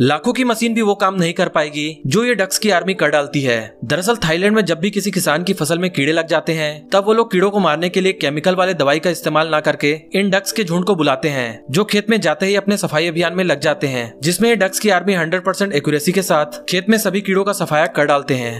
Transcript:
लाखों की मशीन भी वो काम नहीं कर पाएगी जो ये डक्स की आर्मी कर डालती है दरअसल थाईलैंड में जब भी किसी किसान की फसल में कीड़े लग जाते हैं तब वो लोग कीड़ों को मारने के लिए केमिकल वाले दवाई का इस्तेमाल ना करके इन डक्स के झुंड को बुलाते हैं जो खेत में जाते ही अपने सफाई अभियान में लग जाते हैं जिसमे ये डक्स की आर्मी हंड्रेड परसेंट के साथ खेत में सभी कीड़ों का सफाया कर डालते हैं